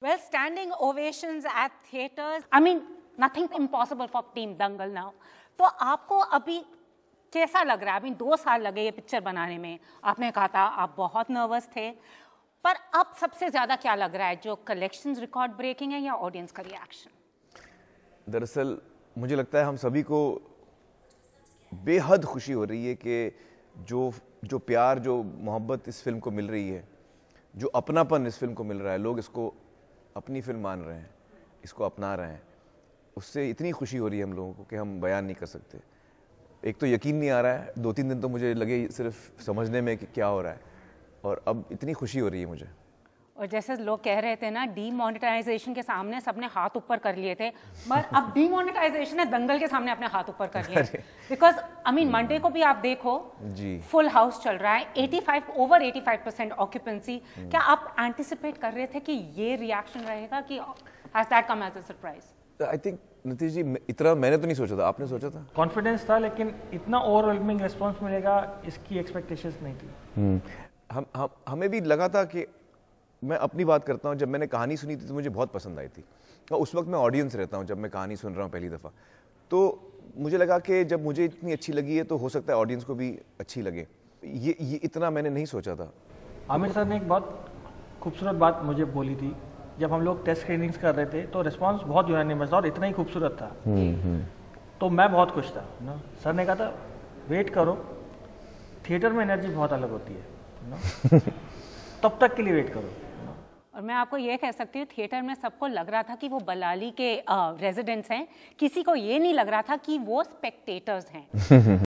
Well, standing ovations at theaters, I mean, nothing impossible for Team Dangal now. तो आपको अभी कैसा लग रहा है अभी दो साल लगे ये पिक्चर बनाने में आपने कहा था आप बहुत नर्वस थे पर अब सबसे ज़्यादा क्या लग रहा है जो कलेक्शंस रिकॉर्ड ब्रेकिंग है या ऑडियंस का रिएक्शन दरअसल मुझे लगता है हम सभी को बेहद खुशी हो रही है कि जो जो प्यार जो मोहब्बत इस फिल्म को मिल रही है जो अपनापन इस फिल्म को मिल रहा है लोग इसको अपनी फिल्म मान रहे हैं इसको अपना रहे हैं उससे इतनी खुशी हो रही है हम लोगों को कि हम बयान नहीं कर सकते एक तो यकीन नहीं आ रहा है दो तीन दिन तो मुझे लगे सिर्फ समझने में कि क्या हो रहा है और अब इतनी खुशी हो रही है मुझे और जैसे लोग कह रहे थे ना डीमोनेटाइजेशन के सामने सबने हाथ ऊपर कर लिए थे पर अब डीमोनेटाइजेशन ने दंगल के सामने अपने हाथ ऊपर कर लिए बिकॉज आई मीन मंडे को भी आप देखो जी फुल हाउस चल रहा है 85 ओवर 85 परसेंट ऑक्यूपेंसी क्या आप एंटिसिपेट कर रहे थे कि ये रिएक्शन रहेगा कि has that come as a surprise I think Nitish ji इतना मैंने तो नहीं सोचा था आपने सोचा था कॉन्फिडेंस था लेकिन इतना ओवरवेलमिंग रिस्पॉन्स मिलेगा इसकी एक्सपेक्टेशंस नहीं थी हम्म। हम हम हमें भी लगा था कि मैं अपनी बात करता हूँ जब मैंने कहानी सुनी थी तो मुझे बहुत पसंद आई थी और उस वक्त मैं ऑडियंस रहता हूँ जब मैं कहानी सुन रहा हूँ पहली दफ़ा तो मुझे लगा कि जब मुझे इतनी अच्छी लगी है तो हो सकता है ऑडियंस को भी अच्छी लगे ये ये इतना मैंने नहीं सोचा था आमिर सर ने एक बहुत खूबसूरत बात मुझे बोली थी जब हम लोग टेस्ट स्क्रीनिंग्स कर रहे थे तो रिस्पॉन्स बहुत यूनानिमस था और इतना ही खूबसूरत था हम्म, हम्म। तो मैं बहुत खुश था ना सर ने कहा था वेट करो थिएटर में एनर्जी बहुत अलग होती है ना तब तक के लिए वेट करो और मैं आपको ये कह सकती हूँ थिएटर में सबको लग रहा था कि वो बलाली के रेजिडेंट्स हैं किसी को ये नहीं लग रहा था कि वो स्पेक्टेटर्स हैं